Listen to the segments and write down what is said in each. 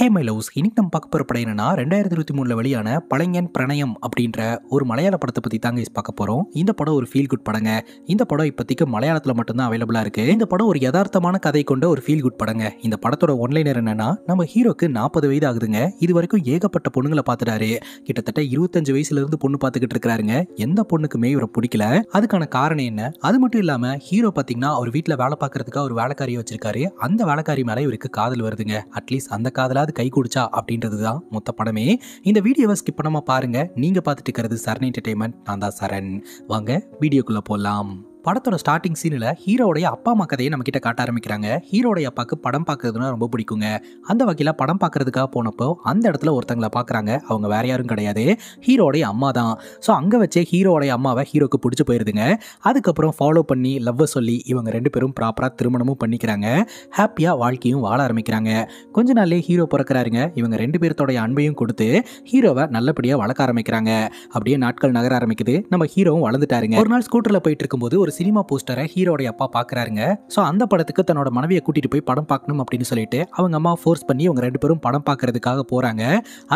hey my loves இன்னைக்கு நம்ம பார்க்க போகிற படம் என்னன்னா ரெண்டாயிரத்தி இருபத்தி மூணில் வெளியான பழங்கன் பிரணயம் அப்படின்ற ஒரு மலையாள படத்தை பற்றி தாங்க இஸ் பார்க்க போகிறோம் இந்த படம் ஒரு ஃபீல் குட் படங்க இந்த படம் இப்போதைக்கு மலையாளத்தில் மட்டும்தான் அவைலபிளாக இருக்குது இந்த படம் ஒரு யதார்த்தமான கதை கொண்ட ஒரு ஃபீல் குட் படங்க இந்த படத்தோட ஒன்லைனர் என்னென்னா நம்ம ஹீரோக்கு நாற்பது வயது ஆகுதுங்க இது வரைக்கும் ஏகப்பட்ட பொண்ணுங்களை பார்த்துட்டாரு கிட்டத்தட்ட இருபத்தஞ்சு வயசுலேருந்து பொண்ணு பார்த்துக்கிட்டு இருக்கிறாருங்க எந்த பொண்ணுக்குமே இவரை பிடிக்கல அதுக்கான காரணம் என்ன அது மட்டும் இல்லாமல் ஹீரோ பார்த்தீங்கன்னா அவர் வீட்டில் வேலை பார்க்கறதுக்காக ஒரு வேலைக்காரியை வச்சிருக்காரு அந்த வேலைக்காரி மேலே இவருக்கு காதல் வருதுங்க அட்லீஸ்ட் அந்த காதலாக ஏதாவது கை கொடுச்சா அப்படின்றது தான் மொத்த படமே இந்த வீடியோவை ஸ்கிப் பண்ணாமல் பாருங்கள் நீங்கள் பார்த்துட்டு இருக்கிறது சரண் என்டர்டைன்மெண்ட் நான் தான் சரண் வாங்க வீடியோக்குள்ளே போகலாம் படத்தோட ஸ்டார்டிங் சீனில் ஹீரோடைய அப்பா அம்மா கதையை நம்ம கிட்ட காட்ட ஆரம்பிக்கிறாங்க ஹீரோடைய அப்பாவுக்கு படம் பார்க்கறதுனா ரொம்ப பிடிக்குங்க அந்த வகையில் படம் பார்க்கறதுக்காக போனப்போ அந்த இடத்துல ஒருத்தங்களை பார்க்குறாங்க அவங்க வேற யாரும் கிடையாது ஹீரோடைய அம்மா தான் ஸோ அங்கே வச்சே ஹீரோடைய அம்மாவை ஹீரோக்கு பிடிச்சி போயிருதுங்க அதுக்கப்புறம் ஃபாலோ பண்ணி லவ் சொல்லி இவங்க ரெண்டு பேரும் ப்ராப்பராக திருமணமும் பண்ணிக்கிறாங்க ஹாப்பியாக வாழ்க்கையும் வாழ ஆரம்பிக்கிறாங்க கொஞ்ச நாள்லேயே ஹீரோ பிறக்கிறாருங்க இவங்க ரெண்டு பேர்த்தோடைய அன்பையும் கொடுத்து ஹீரோவை நல்லபடியாக வளர்க்க ஆரம்பிக்கிறாங்க அப்படியே நாட்கள் நகர ஆரம்பிக்குது நம்ம ஹீரோவும் வளர்ந்துட்டாருங்க ஒரு நாள் ஸ்கூட்டரில் போயிட்டு இருக்கும்போது ஒரு சினிமா போஸ்டரை ஹீரோடைய அப்பா பாக்குறாருங்க ஸோ அந்த படத்துக்கு தன்னோட மனைவியை கூட்டிட்டு போய் படம் பார்க்கணும் அப்படின்னு சொல்லிட்டு அவங்க அம்மா ஃபோர்ஸ் பண்ணி அவங்க ரெண்டு பேரும் படம் பார்க்கறதுக்காக போறாங்க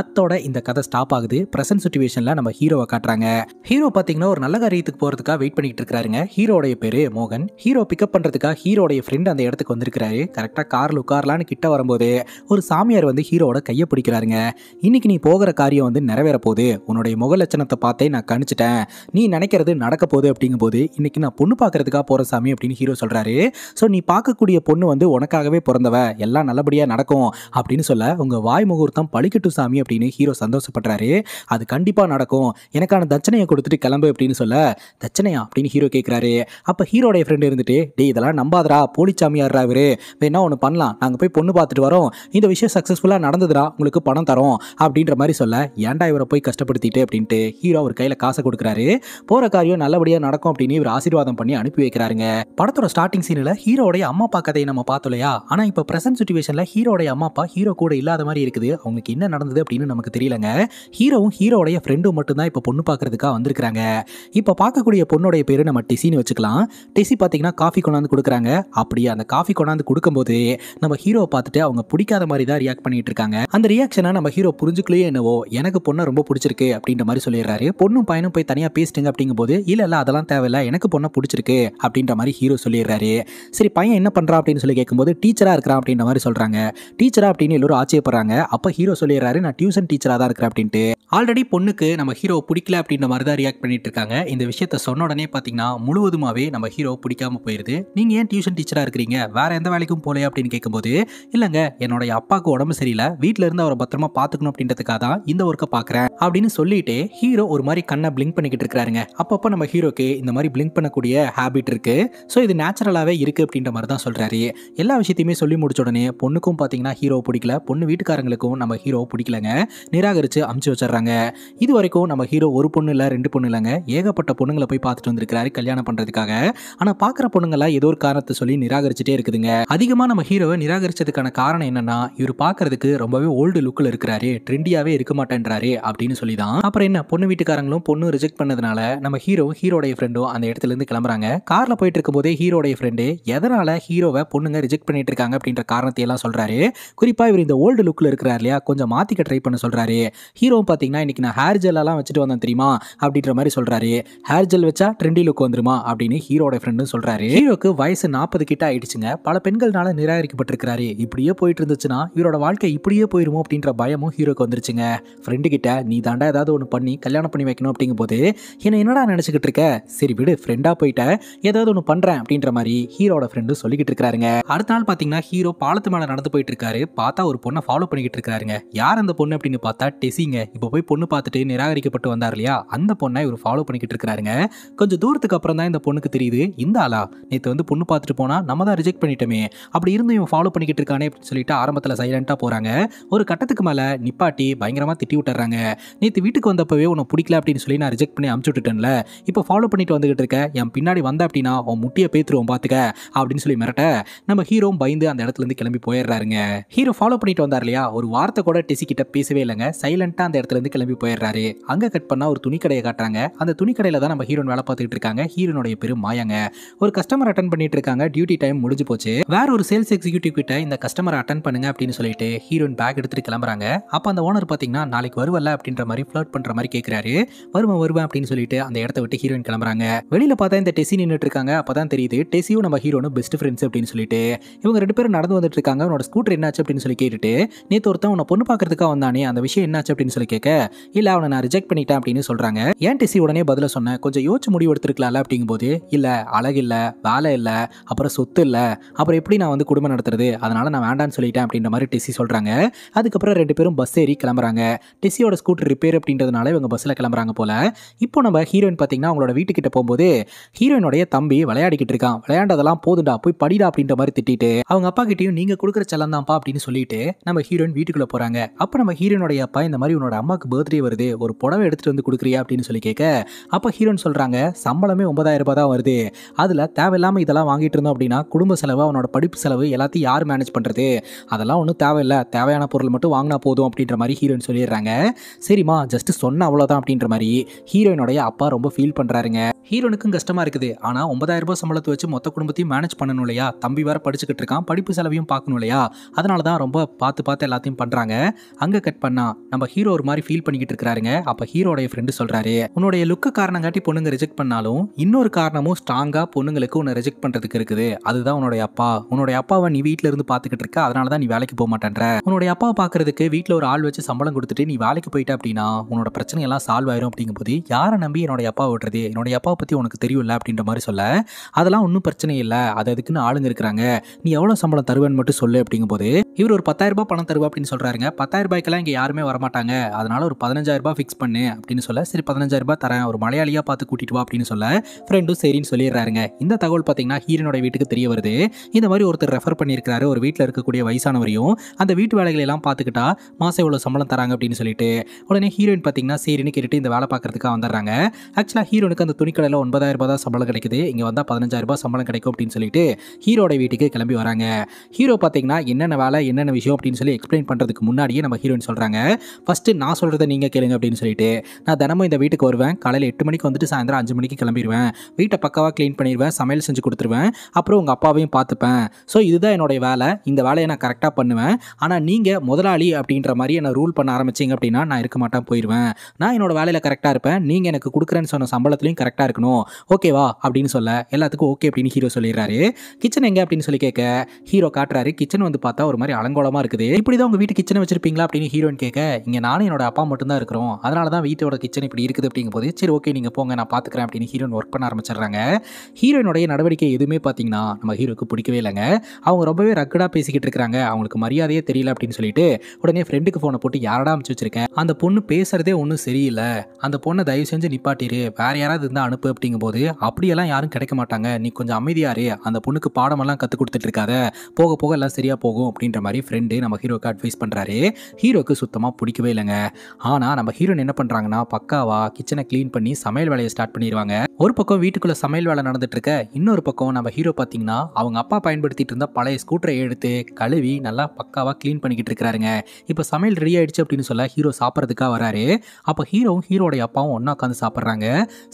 அத்தோட இந்த கதை ஸ்டாப் ஆகுது பிரசன்ட் சுச்சுவேஷன்ல நம்ம ஹீரோவை காட்டுறாங்க ஹீரோ பாத்தீங்கன்னா ஒரு நல்ல காரியத்துக்கு போறதுக்காக வெயிட் பண்ணிட்டு இருக்காருங்க ஹீரோடைய பேரு மோகன் ஹீரோ பிக்கப் பண்றதுக்காக ஹீரோடைய ஃப்ரெண்ட் அந்த இடத்துக்கு வந்திருக்காரு கரெக்டா கார்ல உட்காரலான்னு கிட்ட வரும்போது ஒரு சாமியார் வந்து ஹீரோட கையை பிடிக்கிறாருங்க இன்னைக்கு நீ போகிற காரியம் வந்து நிறைவேற போகுது உன்னுடைய முக லட்சணத்தை பார்த்தே நான் கணிச்சிட்டேன் நீ நினைக்கிறது நடக்க போகுது அப்படிங்கும்போது இன்னைக்கு நான் பொண்ணு பார்க்கறதுக்காக போகிற சாமி அப்படின்னு ஹீரோ சொல்கிறாரு ஸோ நீ பார்க்கக்கூடிய பொண்ணு வந்து உனக்காகவே பிறந்தவ எல்லாம் நல்லபடியாக நடக்கும் அப்படின்னு சொல்ல உங்கள் வாய் முகூர்த்தம் பழிக்கட்டும் சாமி அப்படின்னு ஹீரோ சந்தோஷப்படுறாரு அது கண்டிப்பாக நடக்கும் எனக்கான தட்சணையை கொடுத்துட்டு கிளம்பு அப்படின்னு சொல்ல தட்சணையா அப்படின்னு ஹீரோ கேட்குறாரு அப்போ ஹீரோடைய ஃப்ரெண்டு இருந்துட்டு டே இதெல்லாம் நம்பாதரா போலிச்சாமியார்ரா இவரு வேணா ஒன்று பண்ணலாம் நாங்கள் போய் பொண்ணு பார்த்துட்டு வரோம் இந்த விஷயம் சக்ஸஸ்ஃபுல்லாக நடந்ததுரா உங்களுக்கு பணம் தரோம் அப்படின்ற மாதிரி சொல்ல ஏன்டா இவரை போய் கஷ்டப்படுத்திட்டு அப்படின்ட்டு ஹீரோ அவர் கையில் காசை கொடுக்குறாரு போகிற காரியம் நல்லபடியாக நடக்கும் அப்படின்னு இவர் ஆசீர்வாதம் ஞாபகம் பண்ணி அனுப்பி வைக்கிறாருங்க படத்தோட ஸ்டார்டிங் சீனில் ஹீரோடைய அம்மா அப்பா கதையை நம்ம பார்த்தோம் இல்லையா ஆனால் இப்போ பிரசன்ட் சுச்சுவேஷனில் ஹீரோடைய அம்மா அப்பா ஹீரோ கூட இல்லாத மாதிரி இருக்குது அவங்களுக்கு என்ன நடந்தது அப்படின்னு நமக்கு தெரியலங்க ஹீரோவும் ஹீரோடைய ஃப்ரெண்டும் மட்டும்தான் இப்போ பொண்ணு பார்க்கறதுக்காக வந்திருக்காங்க இப்போ பார்க்கக்கூடிய பொண்ணுடைய பேரு நம்ம டெசின்னு வச்சுக்கலாம் டெசி பார்த்தீங்கன்னா காஃபி கொண்டாந்து கொடுக்குறாங்க அப்படியே அந்த காஃபி கொண்டாந்து கொடுக்கும்போது நம்ம ஹீரோவை பார்த்துட்டு அவங்க பிடிக்காத மாதிரி தான் ரியாக்ட் பண்ணிட்டு இருக்காங்க அந்த ரியாக்ஷனை நம்ம ஹீரோ புரிஞ்சுக்கலையே என்னவோ எனக்கு பொண்ணை ரொம்ப பிடிச்சிருக்கு அப்படின்ற மாதிரி சொல்லிடுறாரு பொண்ணும் பையனும் போய் தனியாக பேசிட்டுங்க போது இல்ல இல்ல அதெல்லாம் தேவையில்லை எனக்கு பொண்ணை பிடிச்சிருக்கு அப்படின்ற மாதிரி ஹீரோ சொல்லிடுறாரு சரி பையன் என்ன பண்ணுறான் அப்படின்னு சொல்லி கேட்கும்போது டீச்சராக இருக்கிறான் அப்படின்ற மாதிரி சொல்கிறாங்க டீச்சராக அப்படின்னு எல்லோரும் ஆச்சரியப்படுறாங்க அப்போ ஹீரோ சொல்லிடுறாரு நான் டியூஷன் டீச்சராக தான் இருக்கிறேன் அப்படின்ட்டு ஆல்ரெடி பொண்ணுக்கு நம்ம ஹீரோ பிடிக்கல அப்படின்ற மாதிரி தான் ரியாக்ட் பண்ணிட்டு இருக்காங்க இந்த விஷயத்த சொன்ன உடனே பார்த்தீங்கன்னா முழுவதுமாவே நம்ம ஹீரோ பிடிக்காம போயிருது நீங்கள் ஏன் டியூஷன் டீச்சராக இருக்கிறீங்க வேற எந்த வேலைக்கும் போலையா அப்படின்னு கேட்கும்போது இல்லைங்க என்னோட அப்பாவுக்கு உடம்பு சரியில்லை வீட்டில் இருந்து அவரை பத்திரமா பார்த்துக்கணும் அப்படின்றதுக்காக தான் இந்த ஒர்க்கை பார்க்குறேன் அப்படின்னு சொல்லிட்டு ஹீரோ ஒரு மாதிரி கண்ணை பிளிங்க் பண்ணிக்கிட்டு இருக்காருங்க அப்பப்போ நம்ம ஹீரோக்கு இந்த மாதிரி பிளிங்க் பண்ணக்கூடிய நிறைய ஹேபிட் இருக்கு ஸோ இது நேச்சுரலாகவே இருக்கு அப்படின்ற மாதிரி தான் சொல்கிறாரு எல்லா விஷயத்தையுமே சொல்லி முடிச்ச உடனே பொண்ணுக்கும் பார்த்தீங்கன்னா ஹீரோ பிடிக்கல பொண்ணு வீட்டுக்காரங்களுக்கும் நம்ம ஹீரோ பிடிக்கலங்க நிராகரித்து அமுச்சு வச்சிடுறாங்க இது வரைக்கும் நம்ம ஹீரோ ஒரு பொண்ணு இல்லை ரெண்டு பொண்ணு இல்லைங்க ஏகப்பட்ட பொண்ணுங்களை போய் பார்த்துட்டு வந்திருக்கிறாரு கல்யாணம் பண்ணுறதுக்காக ஆனால் பார்க்குற பொண்ணுங்களாம் ஏதோ ஒரு காரணத்தை சொல்லி நிராகரிச்சுட்டே இருக்குதுங்க அதிகமாக நம்ம ஹீரோவை நிராகரிச்சதுக்கான காரணம் என்னன்னா இவர் பார்க்கறதுக்கு ரொம்பவே ஓல்டு லுக்கில் இருக்கிறாரு ட்ரெண்டியாகவே இருக்க மாட்டேன்றாரு அப்படின்னு சொல்லி தான் அப்புறம் என்ன பொண்ணு வீட்டுக்காரங்களும் பொண்ணு ரிஜெக்ட் பண்ணதுனால நம்ம ஹீரோ ஹீரோடைய ஃப்ரெண்டும் அந்த இடத்துல இருந்து கிளம்ப கிளம்புறாங்க காரில் போயிட்டு இருக்கும் போதே ஹீரோடைய ஃப்ரெண்டு எதனால் ஹீரோவை பொண்ணுங்க ரிஜெக்ட் பண்ணிட்டு இருக்காங்க அப்படின்ற காரணத்தை எல்லாம் சொல்கிறாரு குறிப்பாக இவர் இந்த ஓல்டு லுக்கில் இருக்கிறார் இல்லையா கொஞ்சம் மாற்றிக்க ட்ரை பண்ண சொல்கிறாரு ஹீரோவும் பார்த்தீங்கன்னா இன்றைக்கி நான் ஹேர் ஜெல்லாம் வச்சுட்டு வந்தேன் தெரியுமா அப்படின்ற மாதிரி சொல்கிறாரு ஹேர் ஜெல் வச்சா ட்ரெண்டி லுக் வந்துருமா அப்படின்னு ஹீரோட ஃப்ரெண்டு சொல்கிறாரு ஹீரோக்கு வயசு நாற்பது கிட்ட ஆயிடுச்சுங்க பல பெண்கள்னால நிராகரிக்கப்பட்டிருக்கிறாரு இப்படியே போயிட்டு இருந்துச்சுன்னா இவரோட வாழ்க்கை இப்படியே போயிருமோ அப்படின்ற பயமும் ஹீரோக்கு வந்துருச்சுங்க ஃப்ரெண்டு கிட்ட நீ தாண்டா ஏதாவது ஒன்று பண்ணி கல்யாணம் பண்ணி வைக்கணும் அப்படிங்கும் போது என்ன என்னடா நினச்சிக்கிட்டு இருக்க சரி விடு ஃப்ரெண்டாக போய் கிட்ட ஏதாவது ஒன்று பண்ணுறேன் அப்படின்ற மாதிரி ஹீரோட ஃப்ரெண்டு சொல்லிக்கிட்டு இருக்காருங்க அடுத்த நாள் பார்த்தீங்கன்னா ஹீரோ பாலத்து மேலே நடந்து போயிட்டு இருக்காரு பார்த்தா ஒரு பொண்ணை ஃபாலோ பண்ணிக்கிட்டு இருக்காருங்க யார் அந்த பொண்ணு அப்படின்னு பார்த்தா டெசிங்க இப்போ போய் பொண்ணு பார்த்துட்டு நிராகரிக்கப்பட்டு வந்தார் இல்லையா அந்த பொண்ணை இவர் ஃபாலோ பண்ணிக்கிட்டு இருக்காருங்க கொஞ்சம் தூரத்துக்கு அப்புறம் தான் இந்த பொண்ணுக்கு தெரியுது இந்த ஆளா நேற்று வந்து பொண்ணு பார்த்துட்டு போனால் நம்ம தான் ரிஜெக்ட் பண்ணிட்டோமே அப்படி இருந்து இவன் ஃபாலோ பண்ணிக்கிட்டு இருக்கானே அப்படின்னு சொல்லிட்டு ஆரம்பத்தில் சைலண்ட்டாக போகிறாங்க ஒரு கட்டத்துக்கு மேலே நிப்பாட்டி பயங்கரமாக திட்டி விட்டுறாங்க நேற்று வீட்டுக்கு வந்தப்பவே உன்னை பிடிக்கல அப்படின்னு சொல்லி நான் ரிஜெக்ட் பண்ணி அமுச்சு விட்டுட்டேன்ல இப்போ ஃபாலோ பண்ணிட்டு வந்துகிட்டு இருக்க என் பின்னாடி வந்த அப்படின்னா அவன் முட்டியை பேத்துருவோம் பார்த்துக்க அப்படின்னு சொல்லி மிரட்ட நம்ம ஹீரோவும் பயந்து அந்த இடத்துலேருந்து கிளம்பி போயிடுறாருங்க ஹீரோ ஃபாலோ பண்ணிட்டு வந்தார் இல்லையா ஒரு வார்த்தை கூட டெசி கிட்ட பேசவே இல்லைங்க சைலண்டாக அந்த இடத்துலேருந்து கிளம்பி போயிடுறாரு அங்கே கட் பண்ணால் ஒரு துணி கடையை காட்டுறாங்க அந்த துணி தான் நம்ம ஹீரோன் வேலை பார்த்துட்டு இருக்காங்க ஹீரோனுடைய பேர் மாயாங்க ஒரு கஸ்டமர் அட்டன் பண்ணிட்டு இருக்காங்க டியூட்டி டைம் முடிஞ்சு போச்சு வேற ஒரு சேல்ஸ் எக்ஸிக்யூட்டிவ் கிட்ட இந்த கஸ்டமர் அட்டன் பண்ணுங்க அப்படின்னு சொல்லிட்டு ஹீரோன் பேக் எடுத்துட்டு கிளம்புறாங்க அப்போ அந்த ஓனர் பார்த்தீங்கன்னா நாளைக்கு வருவல்ல அப்படின்ற மாதிரி ஃபிளோட் பண்ணுற மாதிரி கேட்குறாரு வருவேன் வருவேன் அப்படின்னு சொல்லிட்டு அந்த இடத்த விட்டு ஹீரோயின் கிளம்புறாங்க வெளியில் பார்த்தா இந்த டெசி நின்றுட்டு இருக்காங்க அப்போ தான் தெரியுது டெஸியும் நம்ம ஹீரோனும் பெஸ்ட் ஃப்ரெண்ட்ஸ் அப்படின்னு சொல்லிட்டு இவங்க ரெண்டு பேரும் நடந்து வந்துட்டு இருக்காங்க அவனோட ஸ்கூட்டர் என்னாச்சு அப்படின்னு சொல்லி கேட்டுட்டு நேற்று ஒருத்தன் உன்னை பொண்ணு பார்க்கறதுக்காக வந்தானே அந்த விஷயம் என்னாச்சு அப்படின்னு சொல்லி கேட்க இல்லை அவனை நான் ரிஜெக்ட் பண்ணிட்டேன் அப்படின்னு சொல்கிறாங்க ஏன் டெஸி உடனே பதில சொன்னேன் கொஞ்சம் யோசிச்சு முடிவு எடுத்துருக்கலாம்ல அப்படிங்கும்போது இல்லை இல்லை வேலை இல்லை அப்புறம் சொத்து இல்லை அப்புறம் எப்படி நான் வந்து குடும்பம் நடத்துறது அதனால் நான் வேண்டான்னு சொல்லிட்டேன் அப்படின்ற மாதிரி டெஸி சொல்கிறாங்க அதுக்கப்புறம் ரெண்டு பேரும் பஸ் ஏறி கிளம்புறாங்க டெஸியோட ஸ்கூட்டர் ரிப்பேர் அப்படின்றதுனால இவங்க பஸ்ஸில் கிளம்புறாங்க போல் இப்போ நம்ம ஹீரோயின் பார்த்திங்கன்னா அவங்களோட வீட்டுக்கிட்ட போகும்போது ஹீரோயினுடைய தம்பி விளையாடிக்கிட்டு இருக்கான் விளையாண்டதெல்லாம் போதுடா போய் படிடா அப்படின்ற மாதிரி திட்டிட்டு அவங்க அப்பா கிட்டையும் நீங்க கொடுக்குற செல்லம் தான்ப்பா அப்படின்னு சொல்லிட்டு நம்ம ஹீரோயின் வீட்டுக்குள்ள போறாங்க அப்ப நம்ம ஹீரோயினுடைய அப்பா இந்த மாதிரி உன்னோட அம்மாக்கு பர்த்டே வருது ஒரு புடவை எடுத்துட்டு வந்து கொடுக்குறியா அப்படின்னு சொல்லி கேட்க அப்ப ஹீரோயின் சொல்றாங்க சம்பளமே ஒன்பதாயிரம் ரூபாய் தான் வருது அதுல தேவையில்லாம இதெல்லாம் வாங்கிட்டு இருந்தோம் அப்படின்னா குடும்ப செலவு அவனோட படிப்பு செலவு எல்லாத்தையும் யார் மேனேஜ் பண்றது அதெல்லாம் ஒன்றும் தேவையில்லை தேவையான பொருள் மட்டும் வாங்கினா போதும் அப்படின்ற மாதிரி ஹீரோயின் சொல்லிடுறாங்க சரிம்மா ஜஸ்ட் சொன்ன அவ்வளோதான் அப்படின்ற மாதிரி ஹீரோயினுடைய அப்பா ரொம்ப ஃபீல் பண்ணுறாருங்க ஹீரோனுக்கும் கஷ்டமா கஷ்டமாக இருக்குது ஆனால் ஒன்பதாயிரம் ரூபாய் சம்பளத்தை வச்சு மொத்த குடும்பத்தையும் மேனேஜ் பண்ணணும் இல்லையா தம்பி வேறு படிச்சுக்கிட்டு இருக்கான் படிப்பு செலவையும் பார்க்கணும் இல்லையா அதனால தான் ரொம்ப பார்த்து பார்த்து எல்லாத்தையும் பண்ணுறாங்க அங்கே கட் பண்ணால் நம்ம ஹீரோ ஒரு மாதிரி ஃபீல் பண்ணிக்கிட்டு இருக்கிறாருங்க அப்போ ஹீரோடைய ஃப்ரெண்டு சொல்கிறாரு உன்னுடைய லுக்கு காரணம் காட்டி பொண்ணுங்க ரிஜெக்ட் பண்ணாலும் இன்னொரு காரணமும் ஸ்ட்ராங்காக பொண்ணுங்களுக்கு உன்னை ரிஜெக்ட் பண்ணுறதுக்கு இருக்குது அதுதான் உன்னுடைய அப்பா உன்னுடைய அப்பாவை நீ வீட்டில் இருந்து பார்த்துக்கிட்டு இருக்க அதனால தான் நீ வேலைக்கு போக மாட்டேன்ற உன்னுடைய அப்பாவை பார்க்கறதுக்கு வீட்டில் ஒரு ஆள் வச்சு சம்பளம் கொடுத்துட்டு நீ வேலைக்கு போயிட்ட அப்படின்னா உன்னோட பிரச்சனை எல்லாம் சால்வ் ஆயிரும் அப்படிங்கும்போது யாரை நம்பி என்னோட அப்பா விடுறது என்னோட அப்பாவை பற்றி உனக்கு தெரியும்ல இல்லை அப்படின்ற மாதிரி சொல்ல அதெல்லாம் ஒன்றும் பிரச்சனை இல்லை அது அதுக்குன்னு ஆளுங்க இருக்கிறாங்க நீ எவ்வளோ சம்பளம் தருவேன்னு மட்டும் சொல்லு அப்படிங்கும்போது இவர் ஒரு ரூபாய் பணம் தருவா அப்படின்னு சொல்கிறாருங்க ரூபாய்க்கெல்லாம் இங்கே யாருமே வரமாட்டாங்க அதனால் ஒரு ரூபாய் ஃபிக்ஸ் பண்ணு அப்படின்னு சொல்ல சரி ரூபாய் தரேன் ஒரு மலையாளியாக பார்த்து கூட்டிகிட்டு வா அப்படின்னு சொல்ல ஃப்ரெண்டும் சரின்னு சொல்லிடுறாருங்க இந்த தகவல் பார்த்தீங்கன்னா ஹீரனோட வீட்டுக்கு தெரிய வருது இந்த மாதிரி ஒருத்தர் ரெஃபர் பண்ணியிருக்கிறாரு ஒரு வீட்டில் இருக்கக்கூடிய வயசானவரையும் அந்த வீட்டு வேலைகளை எல்லாம் பார்த்துக்கிட்டா மாதம் இவ்வளோ சம்பளம் தராங்க அப்படின்னு சொல்லிட்டு உடனே ஹீரோயின் பார்த்தீங்கன்னா சரின்னு கேட்டுட்டு இந்த வேலை பார்க்குறதுக்காக வந்துடுறாங்க ஆக்சுவலாக ஹீரோனுக்கு அந்த துணிக்கடையில் ஒன்பதாயிரம் ரூபா தான் சம்பளம் கிடைக்குது இங்கே வந்தால் பதினஞ்சாயிரரூபா சம்பளம் கிடைக்கும் அப்படின்னு சொல்லிட்டு ஹீரோட வீட்டுக்கு கிளம்பி வராங்க ஹீரோ பார்த்தீங்கன்னா என்னென்ன வேலை என்னென்ன விஷயம் அப்படின்னு சொல்லி எக்ஸ்பிளைன் பண்ணுறதுக்கு முன்னாடியே நம்ம ஹீரோயின் சொல்கிறாங்க ஃபஸ்ட்டு நான் சொல்கிறத நீங்கள் கேளுங்க அப்படின்னு சொல்லிட்டு நான் தினமும் இந்த வீட்டுக்கு வருவேன் காலையில் எட்டு மணிக்கு வந்துட்டு சாயந்தரம் அஞ்சு மணிக்கு கிளம்பிடுவேன் வீட்டை பக்காவாக க்ளீன் பண்ணிடுவேன் சமையல் செஞ்சு கொடுத்துருவேன் அப்புறம் உங்கள் அப்பாவையும் பார்த்துப்பேன் ஸோ இதுதான் என்னுடைய வேலை இந்த வேலையை நான் கரெக்டாக பண்ணுவேன் ஆனால் நீங்கள் முதலாளி அப்படின்ற மாதிரி என்னை ரூல் பண்ண ஆரம்பிச்சிங்க அப்படின்னா நான் இருக்க மாட்டேன் போயிடுவேன் நான் என்னோடய வேலையில் கரெக்டாக இருப்பேன் நீங்கள் எனக்கு கொடுக்குறேன்னு சொன்ன சம்பளத்துலையும் கரெக்டாக இருக்கணும் ஓகேவா அப்படின்னு சொல்ல எல்லாத்துக்கும் ஓகே அப்படின்னு ஹீரோ சொல்லிடுறாரு கிச்சன் எங்கே அப்படின்னு சொல்லி கேட்க ஹீரோ காட்டுறாரு கிச்சன் வந்து பார்த்தா ஒரு மாதிரி மாதிரி அலங்கோலமாக இருக்குது இப்படி தான் உங்கள் வீட்டு கிச்சனை வச்சிருப்பீங்களா அப்படின்னு ஹீரோயின் கேட்க இங்கே நானும் என்னோட அப்பா மட்டும் தான் இருக்கிறோம் அதனால தான் வீட்டோட கிச்சன் இப்படி இருக்குது அப்படிங்கும் போது சரி ஓகே நீங்கள் போங்க நான் பார்த்துக்கிறேன் அப்படின்னு ஹீரோயின் ஒர்க் பண்ண ஆரம்பிச்சிடுறாங்க ஹீரோயினுடைய நடவடிக்கை எதுவுமே பார்த்தீங்கன்னா நம்ம ஹீரோக்கு பிடிக்கவே இல்லைங்க அவங்க ரொம்பவே ரக்கடாக பேசிக்கிட்டு இருக்காங்க அவங்களுக்கு மரியாதையே தெரியல அப்படின்னு சொல்லிட்டு உடனே ஃப்ரெண்டுக்கு ஃபோனை போட்டு யாரா அமைச்சு வச்சிருக்கேன் அந்த பொண்ணு பேசுறதே ஒன்றும் சரியில்லை அந்த பொண்ணை தயவு செஞ்சு நிப்பாட்டிரு வேற யாராவது இருந்தால் அனுப்பு அப்படிங்கும்போது அப்படியெல்லாம் யாரும் கிடைக்க மாட்டாங்க நீ கொஞ்சம் அமைதியாரு அந்த பொண்ணுக்கு பாடமெல்லாம் கற்றுக் கொடுத்துட்டு இருக்காத போக போக எல்லாம் சரியா போகும் அப்படின்ற மாதிரி ஃப்ரெண்டு நம்ம ஹீரோக்கு அட்வைஸ் பண்ணுறாரு ஹீரோக்கு சுத்தமாக பிடிக்கவே இல்லைங்க ஆனால் நம்ம ஹீரோன் என்ன பண்ணுறாங்கன்னா பக்காவாக கிச்சனை க்ளீன் பண்ணி சமையல் வேலையை ஸ்டார்ட் பண்ணிடுவாங்க ஒரு பக்கம் வீட்டுக்குள்ளே சமையல் வேலை இருக்க இன்னொரு பக்கம் நம்ம ஹீரோ பார்த்தீங்கன்னா அவங்க அப்பா பயன்படுத்திட்டு இருந்த பழைய ஸ்கூட்டரை எடுத்து கழுவி நல்லா பக்காவாக க்ளீன் பண்ணிக்கிட்டு இருக்கிறாருங்க இப்போ சமையல் ரெடி ஆயிடுச்சு அப்படின்னு சொல்ல ஹீரோ சாப்பிட்றதுக்காக வராரு அப்போ ஹீரோவும் ஹீரோடைய அப்பாவும் ஒன்றா உட்காந்து சாப்பிட்றாங்க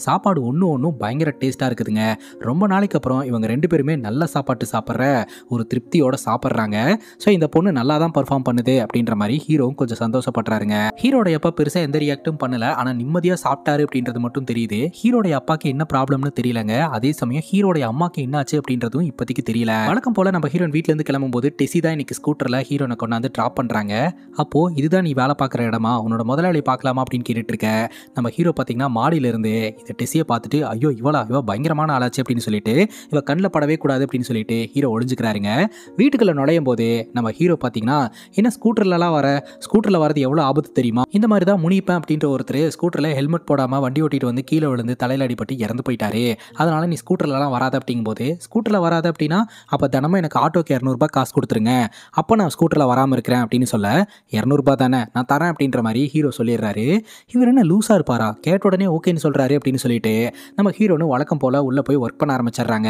சாப்பாடு ஒன்றும் ஒன்றும் பயங்கர டேஸ்ட்டாக இருக்குதுங்க ரொம்ப நாளைக்கு அப்புறம் இவங்க ரெண்டு பேருமே நல்ல சாப்பாட்டு சாப்பிட்ற ஒரு திருப்தியோட சாப்பிட்றாங்க ஸோ இந்த பொண்ணு நல்லா தான் பர்ஃபார்ம் பண்ணுது அப்படின்ற மாதிரி ஹீரோவும் கொஞ்சம் சந்தோஷப்படுறாருங்க ஹீரோடைய அப்பா பெருசாக எந்த ரியாக்டும் பண்ணலை ஆனால் நிம்மதியாக சாப்பிட்டாரு அப்படின்றது மட்டும் தெரியுது ஹீரோடைய அப்பாக்கு என்ன ப்ராப்ளம்னு தெரியலங்க அதே சமயம் ஹீரோடைய அம்மாக்கு என்னாச்சு அப்படின்றதும் இப்போதைக்கு தெரியல வழக்கம் போல நம்ம ஹீரோயின் வீட்டிலேருந்து கிளம்பும்போது டெசி தான் இன்னைக்கு ஸ்கூட்டரில் ஹீரோனை கொண்டாந்து ட்ராப் பண்ணுறாங்க அப்போ இதுதான் நீ வேலை பார்க்குற இடமா உன்னோட முதலாளி பார்க்கலாமா அப்படின்னு கேட்டுட்டு இருக்க நம்ம ஹீரோ பார்த்தீங்கன்னா மாடியிலிருந்து இந்த டெசியை பார்த்துட்டு ஐயோ இவ்வளோ ஐயோ பயங்கரமான ஆளாச்சு அப்படின்னு சொல்லிட்டு இவ கண்ணில் படவே கூடாது அப்படின்னு சொல்லிட்டு ஹீரோ ஒழிஞ்சுக்கிறாருங்க வீட்டுக்குள்ளே நுழையும் போது நம்ம ஹீரோ பார்த்தீங்கன்னா என்ன ஸ்கூட்டர்லலாம் வர ஸ்கூட்டரில் வரது எவ்வளோ ஆபத்து தெரியுமா இந்த மாதிரி தான் முனிப்பேன் அப்படின்ற ஒருத்தர் ஸ்கூட்டரில் ஹெல்மெட் போடாமல் வண்டி ஓட்டிட்டு வந்து கீழே விழுந்து தலையில் அடிபட்டு இறந்து போயிட்டாரு அதனால் நீ ஸ்கூட்டர்லலாம் வராது அப்படிங்கும்போது ஸ்கூட்டரில் வராது அப்படின்னா அப்போ தினமும் எனக்கு ஆட்டோக்கு இரநூறுபா காசு கொடுத்துருங்க அப்போ நான் ஸ்கூட்டரில் வராமல் இருக்கிறேன் அப்படின்னு சொல்ல இரநூறுபா தானே நான் தரேன் அப்படின்ற மாதிரி ஹீரோ சொல்லிடுறாரு இவர் என்ன லூஸாக இருப்பாரா கேட்ட உடனே ஓகேன்னு சொல்கிறாரு அப்படின்னு சொல்லிட்டு நம்ம ஹீரோனு வழக்கம் போல் உள்ளே போய் ஒர்க் பண்ண ஆரம்பிச்சிடுறாங்க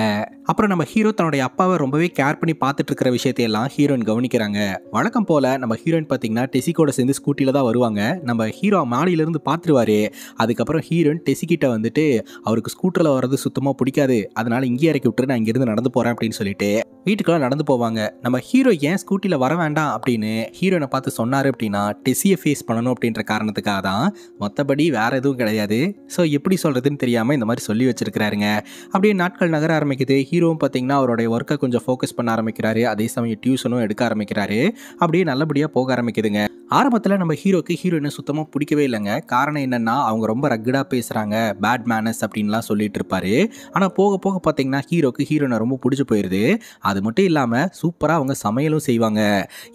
அப்புறம் நம்ம ஹீரோ தன்னுடைய அப்பாவை ரொம்பவே கேர் பண்ணி பார்த்துட்டு இருக்கிற விஷயத்தையெல்லாம் ஹீரோயின் கவனிக்கிறாங்க வழக்கம் போல் நம்ம ஹீரோயின் பார்த்தீங்கன்னா டெசிக்கோட சேர்ந்து ஸ்கூட்டியில் தான் வருவாங்க நம்ம ஹீரோ மாடியிலேருந்து பார்த்துருவாரு அதுக்கப்புறம் ஹீரோயின் டெசிக்கிட்ட வந்துட்டு அவர் அவருக்கு ஸ்கூட்டரில் வர்றது சுத்தமாக பிடிக்காது அதனால இங்கே இறக்கி விட்டுரு நான் இங்கேருந்து நடந்து போகிறேன் அப்படின்னு சொல்லிட்டு வீட்டுக்கெல்லாம் நடந்து போவாங்க நம்ம ஹீரோ ஏன் ஸ்கூட்டியில் வர வேண்டாம் அப்படின்னு ஹீரோனை பார்த்து சொன்னார் அப்படின்னா டெஸியை ஃபேஸ் பண்ணணும் அப்படின்ற காரணத்துக்காக தான் மற்றபடி வேறு எதுவும் கிடையாது ஸோ எப்படி சொல்கிறதுன்னு தெரியாமல் இந்த மாதிரி சொல்லி வச்சிருக்கிறாருங்க அப்படியே நாட்கள் நகர ஆரம்பிக்குது ஹீரோவும் பார்த்தீங்கன்னா அவருடைய ஒர்க்கை கொஞ்சம் ஃபோக்கஸ் பண்ண ஆரம்பிக்கிறாரு அதே சமயம் டியூஷனும் எடுக்க ஆரம்பிக்கிறாரு அப்படியே நல்லபடியாக போக ஆரம்பிக்குதுங்க ஆரம்பத்தில் நம்ம ஹீரோக்கு ஹீரோயினை சுத்தமாக பிடிக்கவே இல்லைங்க காரணம் என்னென்னா அவங்க ரொம்ப ரக்கடாக பேசுகிறாங்க பேட் மேனஸ் அப்படின்லாம் சொல்லிட்டு இருப்பாரு ஆனால் போக போக பார்த்தீங்கன்னா ஹீரோக்கு ஹீரோயினை ரொம்ப பிடிச்சி போயிடுது அது மட்டும் இல்லாமல் சூப்பராக அவங்க சமையலும் செய்வாங்க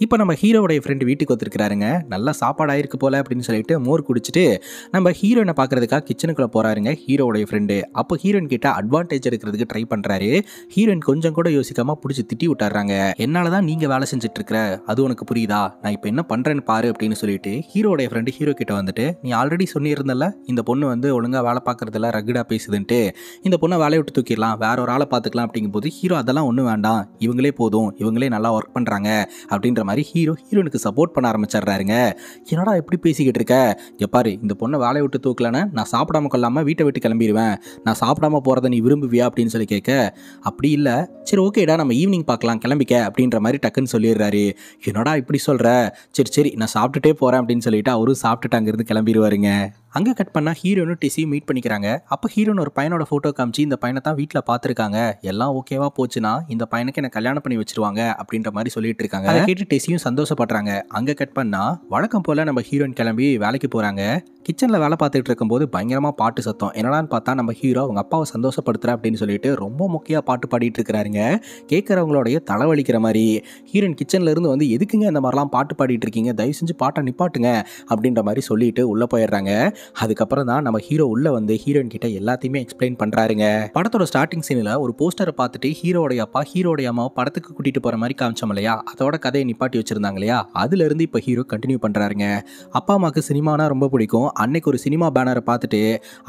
இப்போ நம்ம ஹீரோவுடைய ஃப்ரெண்டு வீட்டுக்கு வந்துருக்கிறாருங்க நல்லா சாப்பாடு ஆயிருக்கு போல் அப்படின்னு சொல்லிட்டு மோர் குடிச்சிட்டு நம்ம ஹீரோயினை பார்க்குறதுக்காக கிச்சனுக்குள்ளே போகிறாருங்க ஹீரோடைய ஃப்ரெண்டு அப்போ ஹீரோயின் கிட்ட அட்வான்டேஜ் எடுக்கிறதுக்கு ட்ரை பண்ணுறாரு ஹீரோயின் கொஞ்சம் கூட யோசிக்காமல் பிடிச்சி திட்டி விட்டுறாங்க என்னால் தான் நீங்கள் வேலை செஞ்சுட்டு இருக்கிற அது உனக்கு புரியுதா நான் இப்போ என்ன பண்ணுறேன்னு பாரு யார் அப்படின்னு சொல்லிட்டு ஹீரோடைய ஃப்ரெண்டு ஹீரோ கிட்ட வந்துட்டு நீ ஆல்ரெடி சொல்லியிருந்தல இந்த பொண்ணு வந்து ஒழுங்காக வேலை பார்க்குறதுல ரகுடாக பேசுதுன்ட்டு இந்த பொண்ணை வேலையை விட்டு தூக்கிடலாம் வேற ஒரு ஆளை பார்த்துக்கலாம் அப்படிங்கும்போது ஹீரோ அதெல்லாம் ஒன்றும் வேண்டாம் இவங்களே போதும் இவங்களே நல்லா ஒர்க் பண்ணுறாங்க அப்படின்ற மாதிரி ஹீரோ ஹீரோனுக்கு சப்போர்ட் பண்ண ஆரம்பிச்சிடுறாருங்க என்னடா எப்படி பேசிக்கிட்டு இருக்க எப்பாரு இந்த பொண்ணை வேலையை விட்டு தூக்கலன்னு நான் சாப்பிடாம கொள்ளாமல் வீட்டை விட்டு கிளம்பிடுவேன் நான் சாப்பிடாம போகிறத நீ விரும்புவியா அப்படின்னு சொல்லி கேட்க அப்படி இல்லை சரி ஓகேடா நம்ம ஈவினிங் பார்க்கலாம் கிளம்பிக்க அப்படின்ற மாதிரி டக்குன்னு சொல்லிடுறாரு என்னடா இப்படி சொல்கிற சரி சரி நான் சாப்பிட்டுட்டே போகிறேன் அப்படின்னு சொல்லிட்டு அவரும் சாப்பிட்டுட்டு அங்கேருந்து கிளம்பிடுவாருங்க அங்கே கட் பண்ணால் ஹீரோனும் டிசியும் மீட் பண்ணிக்கிறாங்க அப்போ ஹீரோன் ஒரு பையனோட ஃபோட்டோ காமிச்சு இந்த பையனை தான் வீட்டில் பார்த்துருக்காங்க எல்லாம் ஓகேவா போச்சுன்னா இந்த பையனுக்கு என்ன கல்யாணம் பண்ணி வச்சிருவாங்க அப்படின்ற மாதிரி சொல்லிட்டு இருக்காங்க அதை கேட்டு டெஸியும் சந்தோஷப்படுறாங்க அங்கே கட் பண்ணால் வழக்கம் போல் நம்ம ஹீரோயின் கிளம்பி வேலைக்கு போகிறாங்க கிச்சனில் வேலை பார்த்துட்டு இருக்கும்போது பயங்கரமாக பாட்டு சத்தம் என்னடான்னு பார்த்தா நம்ம ஹீரோ அவங்க அப்பாவை சந்தோஷப்படுத்துகிற அப்படின்னு சொல்லிட்டு ரொம்ப முக்கியமாக பாட்டு பாடிட்டு இருக்கிறாருங்க கேட்குறவங்களோடைய தலைவழிக்கிற மாதிரி ஹீரோயின் கிச்சன்லேருந்து வந்து எதுக்குங்க இந்த மாதிரிலாம் பாட்டு பாடிட்டு இருக்கீங்க தயவு செஞ்சு பாட்டை நிப்பாட்டுங்க அப்படின்ற மாதிரி சொல்லிட்டு உள்ளே போயிடுறாங்க அதுக்கப்புறம் தான் நம்ம ஹீரோ உள்ள வந்து ஹீரோயின் கிட்ட எல்லாத்தையுமே எக்ஸ்பிளைன் பண்றாருங்க படத்தோட ஸ்டார்டிங் சீனில் ஒரு போஸ்டரை பார்த்துட்டு ஹீரோடைய அப்பா ஹீரோடைய அம்மா படத்துக்கு கூட்டிட்டு போற மாதிரி காமிச்சோம் இல்லையா அதோட கதையை நிப்பாட்டி வச்சிருந்தாங்க இல்லையா அதுல இருந்து இப்போ ஹீரோ கண்டினியூ பண்றாருங்க அப்பா அம்மாவுக்கு சினிமானா ரொம்ப பிடிக்கும் அன்னைக்கு ஒரு சினிமா பேனரை பார்த்துட்டு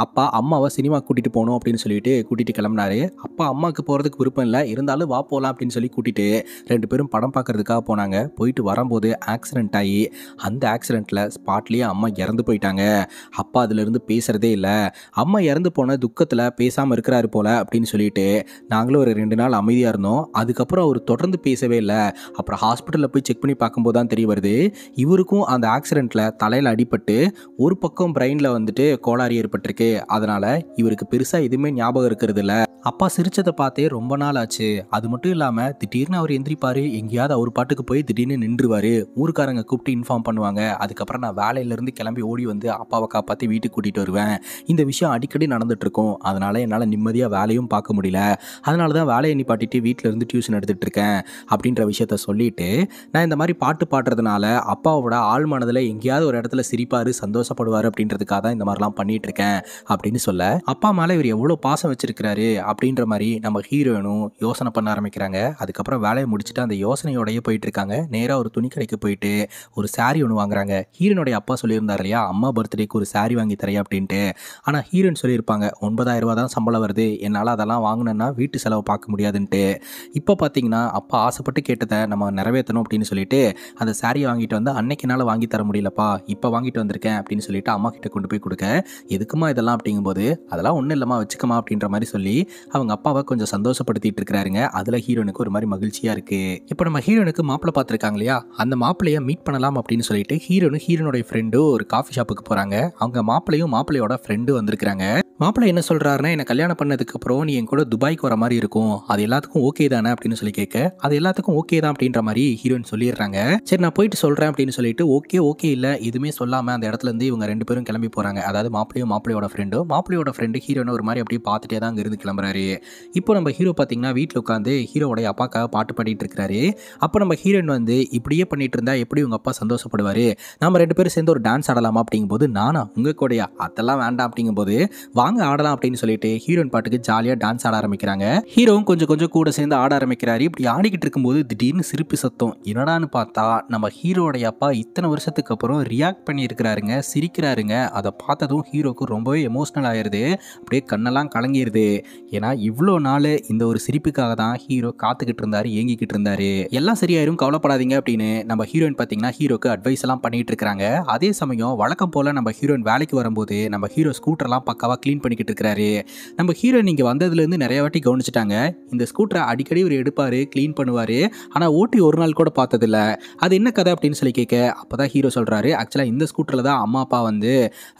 அப்பா அம்மாவை சினிமா கூட்டிட்டு போகணும் அப்படின்னு சொல்லிட்டு கூட்டிட்டு கிளம்புனாரு அப்பா அம்மாவுக்கு போகிறதுக்கு விருப்பம் இல்லை இருந்தாலும் வா போகலாம் அப்படின்னு சொல்லி கூட்டிட்டு ரெண்டு பேரும் படம் பார்க்கறதுக்காக போனாங்க போயிட்டு வரும்போது ஆக்சிடென்ட் ஆகி அந்த ஆக்சிடென்ட்ல ஸ்பாட்லேயே அம்மா இறந்து போயிட்டாங்க அப்பா அதுலேருந்து பேசுகிறதே இல்லை அம்மா இறந்து போன துக்கத்தில் பேசாமல் இருக்கிறாரு போல் அப்படின்னு சொல்லிட்டு நாங்களும் ஒரு ரெண்டு நாள் அமைதியாக இருந்தோம் அதுக்கப்புறம் அவர் தொடர்ந்து பேசவே இல்லை அப்புறம் ஹாஸ்பிட்டலில் போய் செக் பண்ணி பார்க்கும்போது தான் தெரிய வருது இவருக்கும் அந்த ஆக்சிடெண்ட்டில் தலையில் அடிபட்டு ஒரு பக்கம் பிரெயினில் வந்துட்டு கோளாறு ஏற்பட்டிருக்கு அதனால் இவருக்கு பெருசாக எதுவுமே ஞாபகம் இருக்கிறது இல்லை அப்பா சிரிச்சதை பார்த்தே ரொம்ப நாள் ஆச்சு அது மட்டும் இல்லாமல் திடீர்னு அவர் எந்திரிப்பார் எங்கேயாவது அவர் பாட்டுக்கு போய் திடீர்னு நின்றுவார் ஊருக்காரங்க கூப்பிட்டு இன்ஃபார்ம் பண்ணுவாங்க அதுக்கப்புறம் நான் வேலையிலேருந்து கிளம்பி ஓடி வந்து அப்பாவை காப்பாற்றி பார்த்து வீட்டுக்கு கூட்டிகிட்டு வருவேன் இந்த விஷயம் அடிக்கடி நடந்துகிட்ருக்கும் அதனால் என்னால் நிம்மதியாக வேலையும் பார்க்க முடியல அதனால தான் வேலையை நிப்பாட்டிட்டு வீட்டில் இருந்து டியூஷன் எடுத்துகிட்டு இருக்கேன் அப்படின்ற விஷயத்த சொல்லிவிட்டு நான் இந்த மாதிரி பாட்டு பாடுறதுனால அப்பாவோட ஆள் மனதில் எங்கேயாவது ஒரு இடத்துல சிரிப்பார் சந்தோஷப்படுவார் அப்படின்றதுக்காக தான் இந்த மாதிரிலாம் பண்ணிகிட்ருக்கேன் அப்படின்னு சொல்ல அப்பா மேலே இவர் எவ்வளோ பாசம் வச்சுருக்கிறாரு அப்படின்ற மாதிரி நம்ம ஹீரோயினும் யோசனை பண்ண ஆரம்பிக்கிறாங்க அதுக்கப்புறம் வேலையை முடிச்சுட்டு அந்த யோசனையோடய போயிட்டு இருக்காங்க நேராக ஒரு துணி கடைக்கு போயிட்டு ஒரு சாரீ ஒன்று வாங்குறாங்க ஹீரோனுடைய அப்பா சொல்லியிருந்தார் இல்லையா அம்மா பர்த்டேக்கு ஒரு சாரி சாரி வாங்கி தரையா அப்படின்ட்டு ஆனால் ஹீரோன் சொல்லியிருப்பாங்க ஒன்பதாயிரம் ரூபா தான் சம்பளம் வருது என்னால் அதெல்லாம் வாங்கினேன்னா வீட்டு செலவு பார்க்க முடியாதுன்ட்டு இப்போ பார்த்தீங்கன்னா அப்பா ஆசைப்பட்டு கேட்டதை நம்ம நிறைவேற்றணும் அப்படின்னு சொல்லிட்டு அந்த சாரியை வாங்கிட்டு வந்து அன்னைக்கு வாங்கி தர முடியலப்பா இப்போ வாங்கிட்டு வந்திருக்கேன் அப்படின்னு சொல்லிட்டு அம்மா கிட்ட கொண்டு போய் கொடுக்க எதுக்குமா இதெல்லாம் அப்படிங்கும்போது அதெல்லாம் ஒன்றும் இல்லைம்மா வச்சுக்கமா அப்படின்ற மாதிரி சொல்லி அவங்க அப்பாவை கொஞ்சம் சந்தோஷப்படுத்திட்டு இருக்கிறாருங்க அதில் ஹீரோனுக்கு ஒரு மாதிரி மகிழ்ச்சியாக இருக்குது இப்போ நம்ம ஹீரோனுக்கு மாப்பிள்ளை பார்த்துருக்காங்க இல்லையா அந்த மாப்பிள்ளையை மீட் பண்ணலாம் அப்படின்னு சொல்லிட்டு ஹீரோனு ஹீரோனுடைய ஃப்ரெண்டு ஒரு காஃபி ஷாப்புக்கு போகிறாங்க அவங்க மாப்பிள்ளையும் மாப்பிள்ளையோட ஃப்ரெண்டு வந்திருக்கிறாங்க மாப்பிள்ளை என்ன சொல்கிறாருன்னா என்னை கல்யாணம் பண்ணதுக்கப்புறம் நீ என் கூட துபாய்க்கு வர மாதிரி இருக்கும் அது எல்லாத்துக்கும் ஓகே தானே அப்படின்னு சொல்லி கேட்க அது எல்லாத்துக்கும் ஓகே தான் அப்படின்ற மாதிரி ஹீரோயின் சொல்லிடுறாங்க சரி நான் போயிட்டு சொல்கிறேன் அப்படின்னு சொல்லிட்டு ஓகே ஓகே இல்லை எதுவுமே சொல்லாமல் அந்த இடத்துலேருந்து இவங்க ரெண்டு பேரும் கிளம்பி போகிறாங்க அதாவது மாப்பிளையும் மாப்பிளையோட ஃப்ரெண்டும் மாப்பிளையோட ஃப்ரெண்டு ஹீரோனை ஒரு மாதிரி அப்படியே பார்த்துட்டே தான் இருந்து கிளம்புறாரு இப்போ நம்ம ஹீரோ பார்த்தீங்கன்னா வீட்டில் உட்காந்து ஹீரோடைய அப்பாக்காக பாட்டு பாடிட்டு இருக்கிறாரு அப்போ நம்ம ஹீரோயின் வந்து இப்படியே பண்ணிட்டு இருந்தால் எப்படி உங்கள் அப்பா சந்தோஷப்படுவார் நம்ம ரெண்டு பேரும் சேர்ந்து ஒரு டான்ஸ் ஆடலாமா அப்படிங்கும்போது நானா உங்கள் கூடயா அதெல்லாம் வேண்டாம் அப்படிங்கும்போது வாங்க ஆடலாம் அப்படின்னு சொல்லிட்டு ஹீரோயின் பாட்டுக்கு ஜாலியாக டான்ஸ் ஆட ஆரம்பிக்கிறாங்க ஹீரோவும் கொஞ்சம் கொஞ்சம் கூட சேர்ந்து ஆட ஆரம்பிக்கிறாரு இப்படி ஆடிக்கிட்டு இருக்கும்போது திடீர்னு சிரிப்பு சத்தம் என்னடான்னு பார்த்தா நம்ம ஹீரோடைய அப்பா இத்தனை வருஷத்துக்கு அப்புறம் ரியாக்ட் பண்ணியிருக்கிறாருங்க சிரிக்கிறாருங்க அதை பார்த்ததும் ஹீரோக்கு ரொம்பவே எமோஷ்னல் ஆயிடுது அப்படியே கண்ணெல்லாம் கலங்கிடுது ஏன்னா இவ்வளோ நாள் இந்த ஒரு சிரிப்புக்காக தான் ஹீரோ காத்துக்கிட்டு இருந்தாரு ஏங்கிக்கிட்டு இருந்தாரு எல்லாம் சரியாயிரும் கவலைப்படாதீங்க அப்படின்னு நம்ம ஹீரோயின் பார்த்தீங்கன்னா ஹீரோக்கு அட்வைஸ் எல்லாம் பண்ணிட்டு இருக்கிறாங்க அதே சமயம் வழக்கம் போல் நம்ம ஹீரோயின் வேலைக்கு வரும்போது நம்ம ஹீரோ ஸ்கூட்டர்லாம் பக்காவாக க்ளீன் க்ளீன் பண்ணிக்கிட்டு இருக்கிறாரு நம்ம ஹீரோ நீங்கள் வந்ததுலேருந்து நிறைய வாட்டி கவனிச்சிட்டாங்க இந்த ஸ்கூட்டரை அடிக்கடி இவர் எடுப்பார் க்ளீன் பண்ணுவார் ஆனால் ஓட்டி ஒரு நாள் கூட பார்த்ததில்ல அது என்ன கதை அப்படின்னு சொல்லி கேட்க அப்போ தான் ஹீரோ சொல்கிறாரு ஆக்சுவலாக இந்த ஸ்கூட்டரில் தான் அம்மா அப்பா வந்து